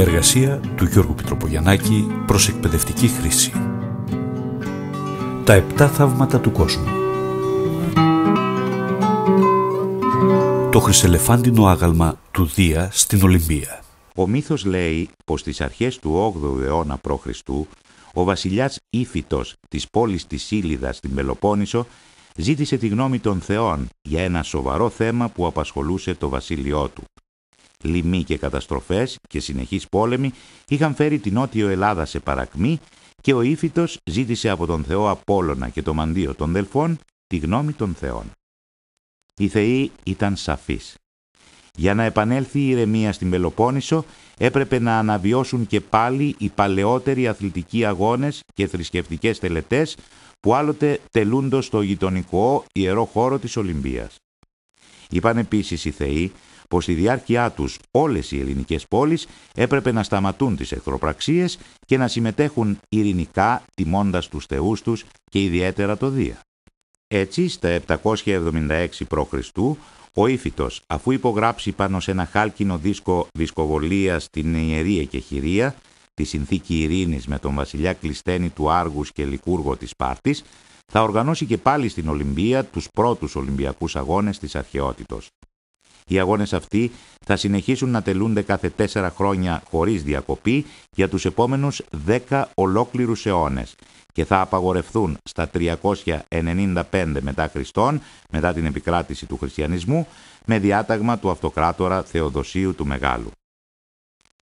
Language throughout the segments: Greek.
εργασία του Γιώργου Πιτροπογιαννάκη προς εκπαιδευτική χρήση. Τα επτά θαύματα του κόσμου. Το χρυσελεφάντινο άγαλμα του Δία στην Ολυμπία. Ο μύθος λέει πως στις αρχές του 8ου αιώνα π.Χ. ο βασιλιάς Ήφητος της πόλης της Σίλιδας στην Πελοπόννησο ζήτησε τη γνώμη των θεών για ένα σοβαρό θέμα που απασχολούσε το βασίλειό του λοιμοί και καταστροφές και συνεχείς πόλεμοι είχαν φέρει την Νότιο Ελλάδα σε παρακμή και ο Ήφητος ζήτησε από τον Θεό Απόλλωνα και το μαντίο των Δελφών τη γνώμη των Θεών. Οι Θεοί ήταν σαφείς. Για να επανέλθει η ηρεμία στην Πελοπόννησο έπρεπε να αναβιώσουν και πάλι οι παλαιότεροι αθλητικοί αγώνες και θρησκευτικές τελετές που άλλοτε τελούντο στο γειτονικό ιερό χώρο της Ολυμπίας. Είπαν επίσης οι Θεοί πως στη διάρκειά τους όλες οι ελληνικές πόλεις έπρεπε να σταματούν τις εχθροπραξίες και να συμμετέχουν ειρηνικά τιμώντας τους θεούς τους και ιδιαίτερα το Δία. Έτσι, στα 776 π.Χ., ο Ήφητος, αφού υπογράψει πάνω σε ένα χάλκινο δίσκο δισκοβολίας στην ιερή και τη συνθήκη ειρήνης με τον βασιλιά Κλειστένη του Άργους και Λικούργο της Σπάρτης, θα οργανώσει και πάλι στην Ολυμπία τους πρώτους Ολυμπιακούς Αγώνες της Αρχαιότητος. Οι αγώνες αυτοί θα συνεχίσουν να τελούνται κάθε τέσσερα χρόνια χωρίς διακοπή για τους επόμενους 10 ολόκληρους αιώνες και θα απαγορευθούν στα 395 μετά Χριστόν, μετά την επικράτηση του χριστιανισμού, με διάταγμα του αυτοκράτορα Θεοδοσίου του Μεγάλου.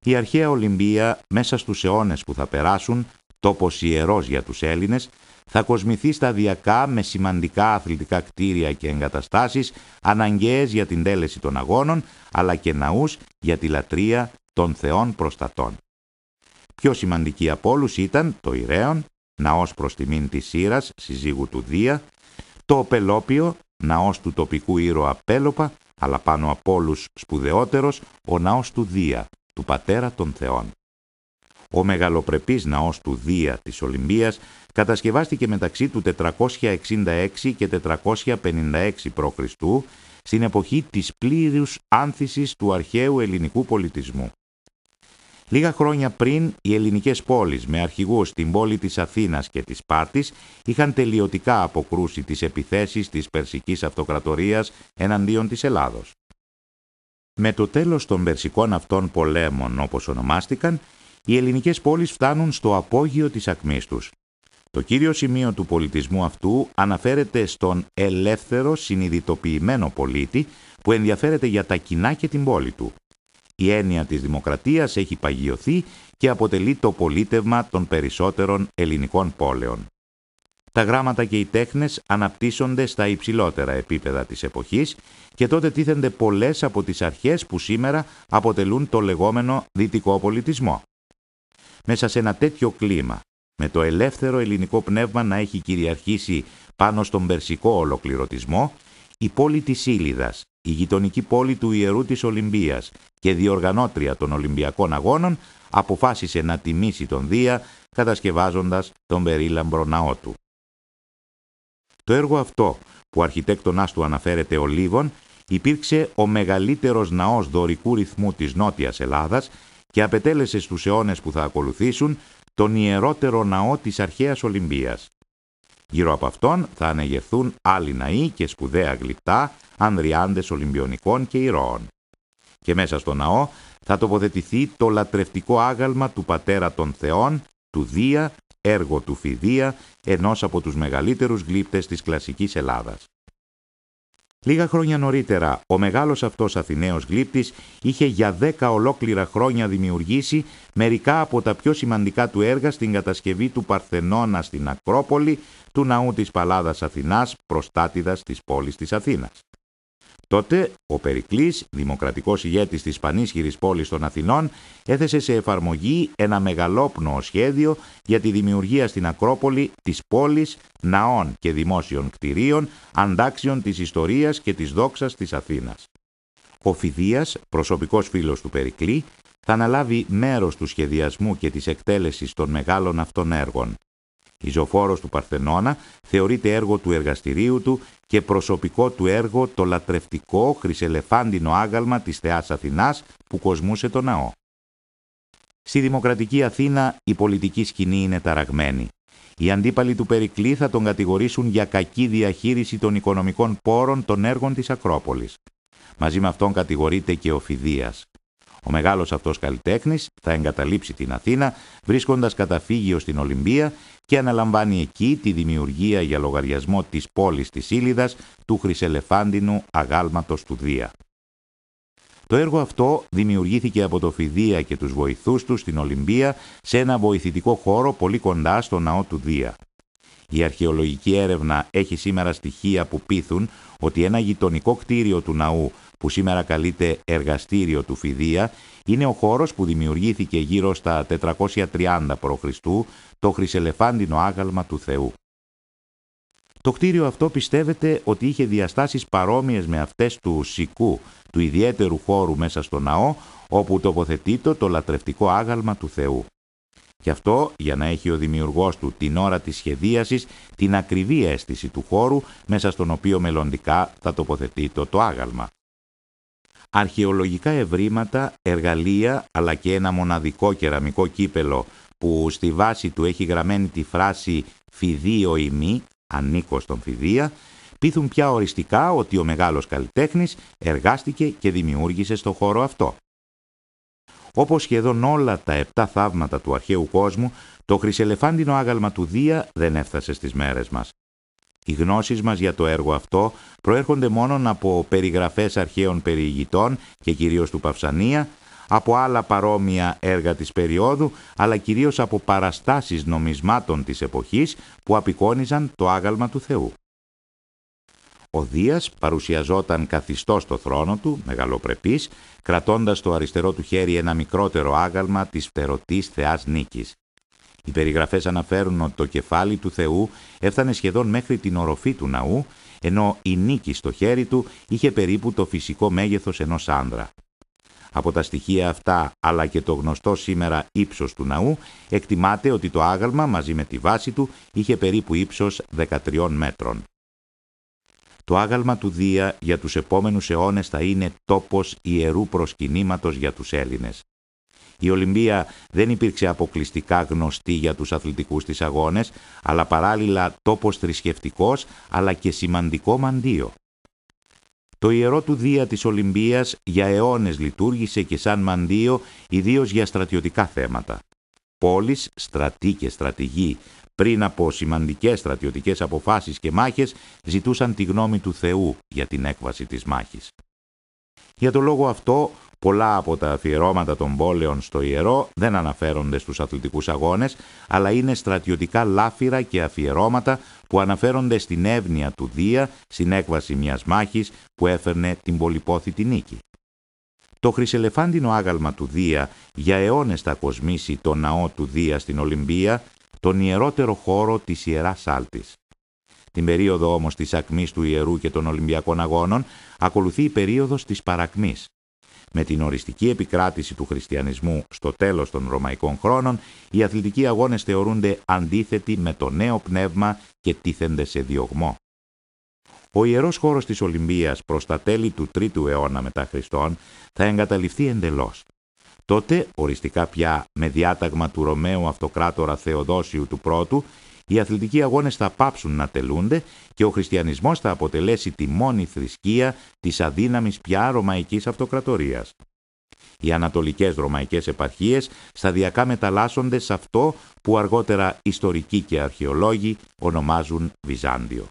Η αρχαία Ολυμπία μέσα στους αιώνες που θα περάσουν, τόπος ιερός για τους Έλληνες, θα κοσμηθεί σταδιακά με σημαντικά αθλητικά κτίρια και εγκαταστάσεις αναγκαίες για την τέλεση των αγώνων, αλλά και ναούς για τη λατρεία των θεών προστατών. Πιο σημαντική από όλους ήταν το Ιρέον, ναός προς τιμήν της Σύρας, συζύγου του Δία, το Πελόπιο, ναός του τοπικού ήρωα Πέλοπα, αλλά πάνω από όλους σπουδαιότερος ο ναός του Δία, του πατέρα των θεών. Ο μεγαλοπρεπής ναός του Δία της Ολυμπίας κατασκευάστηκε μεταξύ του 466 και 456 π.Χ. στην εποχή της πλήρους άνθησης του αρχαίου ελληνικού πολιτισμού. Λίγα χρόνια πριν, οι ελληνικές πόλεις με αρχηγούς στην πόλη της Αθήνας και της Πάρτης είχαν τελειωτικά αποκρούσει τις επιθέσεις της Περσικής Αυτοκρατορίας εναντίον της Ελλάδος. Με το τέλος των Περσικών αυτών πολέμων, όπως ονομάστηκαν, οι ελληνικές πόλεις φτάνουν στο απόγειο της ακμής τους. Το κύριο σημείο του πολιτισμού αυτού αναφέρεται στον ελεύθερο συνειδητοποιημένο πολίτη που ενδιαφέρεται για τα κοινά και την πόλη του. Η έννοια της δημοκρατίας έχει παγιωθεί και αποτελεί το πολίτευμα των περισσότερων ελληνικών πόλεων. Τα γράμματα και οι τέχνες αναπτύσσονται στα υψηλότερα επίπεδα της εποχής και τότε τίθενται πολλές από τις αρχές που σήμερα αποτελούν το λεγόμενο δυτικό πολιτισμό μέσα σε ένα τέτοιο κλίμα, με το ελεύθερο ελληνικό πνεύμα να έχει κυριαρχήσει πάνω στον περσικό ολοκληρωτισμό, η πόλη της Ήλιδας, η γειτονική πόλη του Ιερού της Ολυμπίας και διοργανώτρια των Ολυμπιακών Αγώνων, αποφάσισε να τιμήσει τον Δία κατασκευάζοντας τον περίλαμπρο ναό του. Το έργο αυτό, που ο αρχιτέκτονάς του αναφέρεται Λίβων, υπήρξε ο μεγαλύτερος ναός δωρικού ρυθμού της Νότιας Ελλάδας και απετέλεσε στους αιώνες που θα ακολουθήσουν τον ιερότερο ναό της αρχαίας Ολυμπίας. Γύρω από αυτόν θα ανεγεθούν άλλοι ναοί και σπουδαία γλυπτά, ανδριάντες Ολυμπιονικών και ηρώων. Και μέσα στο ναό θα τοποθετηθεί το λατρευτικό άγαλμα του πατέρα των θεών, του Δία, έργο του Φιδία, ενός από τους μεγαλύτερους γλύπτες της κλασικής Ελλάδας. Λίγα χρόνια νωρίτερα, ο μεγάλος αυτός Αθηναίος γλύπτης είχε για δέκα ολόκληρα χρόνια δημιουργήσει μερικά από τα πιο σημαντικά του έργα στην κατασκευή του Παρθενώνα στην Ακρόπολη, του ναού της Παλάδας Αθηνάς, προστάτηδας της πόλης της Αθήνας. Τότε ο Περικλής, δημοκρατικός ηγέτης της πανίσχυρης πόλης των Αθηνών, έθεσε σε εφαρμογή ένα μεγαλόπνοο σχέδιο για τη δημιουργία στην Ακρόπολη της πόλης, ναών και δημόσιων κτηρίων, αντάξιων της ιστορίας και της δόξας της Αθήνας. Ο Φιδίας, προσωπικός φίλος του Περικλή, θα αναλάβει μέρος του σχεδιασμού και της εκτέλεσης των μεγάλων αυτών έργων. Η ζωφόρος του Παρθενώνα θεωρείται έργο του εργαστηρίου του και προσωπικό του έργο το λατρευτικό χρυσελεφάντινο άγαλμα της Θεάς Αθηνάς που κοσμούσε το ναό. Στη δημοκρατική Αθήνα η πολιτική σκηνή είναι ταραγμένη. Οι αντίπαλοι του Περικλή θα τον κατηγορήσουν για κακή διαχείριση των οικονομικών πόρων των έργων της Ακρόπολης. Μαζί με αυτόν κατηγορείται και ο Φιδίας. Ο μεγάλος αυτός καλλιτέχνης θα εγκαταλείψει την Αθήνα βρίσκοντας καταφύγιο στην Ολυμπία και αναλαμβάνει εκεί τη δημιουργία για λογαριασμό της πόλης της Ήλιδας του χρυσελεφάντινου αγάλματος του Δία. Το έργο αυτό δημιουργήθηκε από το Φιδία και τους βοηθούς του στην Ολυμπία σε ένα βοηθητικό χώρο πολύ κοντά στο ναό του Δία. Η αρχαιολογική έρευνα έχει σήμερα στοιχεία που πείθουν ότι ένα γειτονικό κτίριο του ναού που σήμερα καλείται εργαστήριο του Φιδία, είναι ο χώρος που δημιουργήθηκε γύρω στα 430 π.Χ. το χρυσελεφάντινο άγαλμα του Θεού. Το κτίριο αυτό πιστεύεται ότι είχε διαστάσεις παρόμοιες με αυτές του Σικού, του ιδιαίτερου χώρου μέσα στο ναό, όπου τοποθετείται το λατρευτικό άγαλμα του Θεού. Και αυτό, για να έχει ο δημιουργός του την ώρα της σχεδίασης, την ακριβή αίσθηση του χώρου μέσα στον οποίο μελλοντικά θα τοποθετεί το, το άγαλμα αρχαιολογικά ευρήματα, εργαλεία αλλά και ένα μοναδικό κεραμικό κύπελο που στη βάση του έχει γραμμένη τη φράση «Φιδίο ημί», «Ανήκω στον Φιδία», πείθουν πια οριστικά ότι ο μεγάλος καλλιτέχνης εργάστηκε και δημιούργησε στο χώρο αυτό. Όπως σχεδόν όλα τα επτά θαύματα του αρχαίου κόσμου, το χρυσελεφάντινο άγαλμα του Δία δεν έφτασε στις μέρες μας. Οι γνώσεις μας για το έργο αυτό προέρχονται μόνο από περιγραφές αρχαίων περιηγητών και κυρίως του Παυσανία, από άλλα παρόμοια έργα της περίοδου, αλλά κυρίως από παραστάσεις νομισμάτων της εποχής που απεικόνιζαν το άγαλμα του Θεού. Ο Δίας παρουσιαζόταν καθιστός στο θρόνο του, μεγαλοπρεπής, κρατώντας στο αριστερό του χέρι ένα μικρότερο άγαλμα της φτερωτής θεάς Νίκης. Οι περιγραφές αναφέρουν ότι το κεφάλι του Θεού έφτανε σχεδόν μέχρι την οροφή του ναού, ενώ η νίκη στο χέρι του είχε περίπου το φυσικό μέγεθος ενός άνδρα. Από τα στοιχεία αυτά, αλλά και το γνωστό σήμερα ύψος του ναού, εκτιμάται ότι το άγαλμα μαζί με τη βάση του είχε περίπου ύψος 13 μέτρων. Το άγαλμα του Δία για τους επόμενους αιώνες θα είναι τόπος ιερού προσκυνήματος για τους Έλληνες. Η Ολυμπία δεν υπήρξε αποκλειστικά γνωστή για τους αθλητικούς της αγώνες, αλλά παράλληλα τόπος θρησκευτικός αλλά και σημαντικό μαντίο. Το Ιερό του Δία της Ολυμπίας για αιώνες λειτουργήσε και σαν μαντίο, ιδίως για στρατιωτικά θέματα. Πόλεις, στρατοί και στρατηγοί, πριν από σημαντικές στρατιωτικές αποφάσεις και μάχες, ζητούσαν τη γνώμη του Θεού για την έκβαση της μάχης. Για το λόγο αυτό, Πολλά από τα αφιερώματα των πόλεων στο ιερό δεν αναφέρονται στους αθλητικούς αγώνες, αλλά είναι στρατιωτικά λάφυρα και αφιερώματα που αναφέρονται στην εύνοια του Δία στην έκβαση μιας μάχης που έφερνε την πολυπόθητη νίκη. Το χρυσελεφάντινο άγαλμα του Δία για αιώνες θα κοσμήσει το ναό του Δία στην Ολυμπία, τον ιερότερο χώρο της Ιεράς Σάλτης. Την περίοδο όμως της ακμής του ιερού και των Ολυμπιακών Αγώνων ακολουθεί η περίοδος της παρακμής. Με την οριστική επικράτηση του χριστιανισμού στο τέλος των ρωμαϊκών χρόνων, οι αθλητικοί αγώνες θεωρούνται αντίθετοι με το νέο πνεύμα και τίθενται σε διωγμό. Ο ιερός χώρος της Ολυμπίας προς τα τέλη του 3ου αιώνα μετά Χριστόν θα εγκαταληφθεί εντελώς. Τότε, οριστικά πια με διάταγμα του Ρωμαίου Αυτοκράτορα Θεοδόσιου του Πρώτου, οι αθλητικοί αγώνες θα πάψουν να τελούνται και ο χριστιανισμός θα αποτελέσει τη μόνη θρησκεία της αδύναμης πια ρωμαϊκής αυτοκρατορίας. Οι ανατολικές ρωμαϊκές επαρχίες σταδιακά μεταλλάσσονται σε αυτό που αργότερα ιστορικοί και αρχαιολόγοι ονομάζουν Βυζάντιο.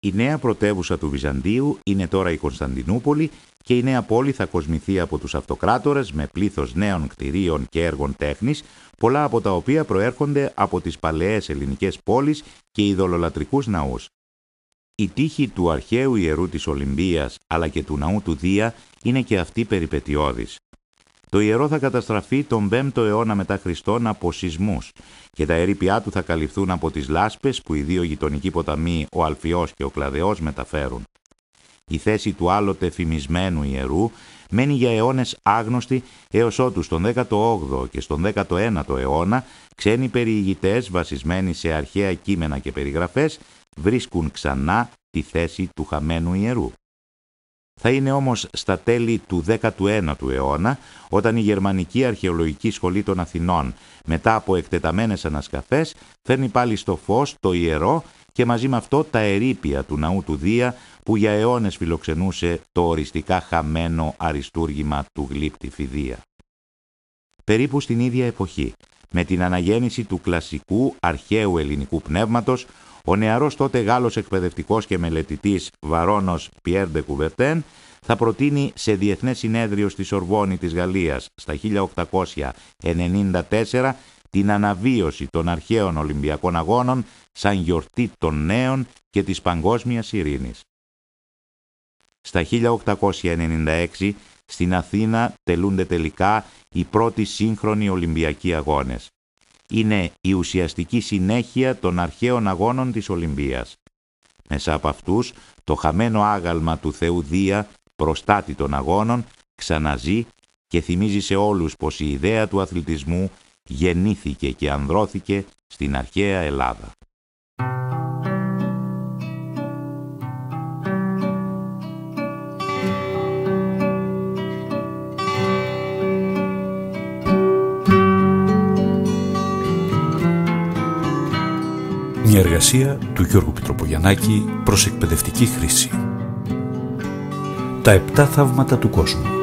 Η νέα πρωτεύουσα του Βυζαντίου είναι τώρα η Κωνσταντινούπολη και η νέα πόλη θα κοσμηθεί από τους αυτοκράτορες με πλήθος νέων κτηρίων και έργων τέχνης, πολλά από τα οποία προέρχονται από τις παλαιές ελληνικές πόλεις και ειδωλολατρικούς ναούς. Η τύχη του αρχαίου ιερού της Ολυμπίας αλλά και του ναού του Δία είναι και αυτή περιπετειώδης. Το ιερό θα καταστραφεί τον 5ο αιώνα μετά Χριστόν από σεισμούς και τα ερήπια του θα καλυφθούν από τις λάσπες που οι δύο γειτονικοί ποταμοί, ο αλφιός και ο κλαδεός μεταφέρουν. Η θέση του άλλοτε φημισμένου ιερού μένει για αιώνες άγνωστη έως ότους στον 18ο και στον 19ο αιώνα ξένοι περιηγητές βασισμένοι σε αρχαία κείμενα και περιγραφές βρίσκουν ξανά τη θέση του χαμένου ιερού. Θα είναι όμως στα τέλη του 19ου αιώνα, όταν η Γερμανική Αρχαιολογική Σχολή των Αθηνών, μετά από εκτεταμένες ανασκαφές, φέρνει πάλι στο φως το ιερό και μαζί με αυτό τα ερήπια του ναού του Δία που για αιώνες φιλοξενούσε το οριστικά χαμένο αριστούργημα του γλύπτη Φιδία. Περίπου στην ίδια εποχή, με την αναγέννηση του κλασικού αρχαίου ελληνικού πνεύματος, ο νεαρός τότε Γάλλος εκπαιδευτικός και μελετητής Βαρόνος Πιέρντε Κουβερτέν θα προτείνει σε διεθνές συνέδριο στη Σορβόνη της Γαλλίας στα 1894 την αναβίωση των αρχαίων Ολυμπιακών Αγώνων σαν γιορτή των νέων και της παγκόσμιας ειρήνης. Στα 1896 στην Αθήνα τελούνται τελικά οι πρώτοι σύγχρονοι Ολυμπιακοί Αγώνες. Είναι η ουσιαστική συνέχεια των αρχαίων αγώνων της Ολυμπίας. Μέσα από αυτούς το χαμένο άγαλμα του Θεού Δία, προστάτη των αγώνων, ξαναζεί και θυμίζει σε όλους πως η ιδέα του αθλητισμού γεννήθηκε και ανδρώθηκε στην αρχαία Ελλάδα. Μια εργασία του Γιώργου Πιτροπογιαννάκη προς εκπαιδευτική χρήση. Τα επτά θαύματα του κόσμου.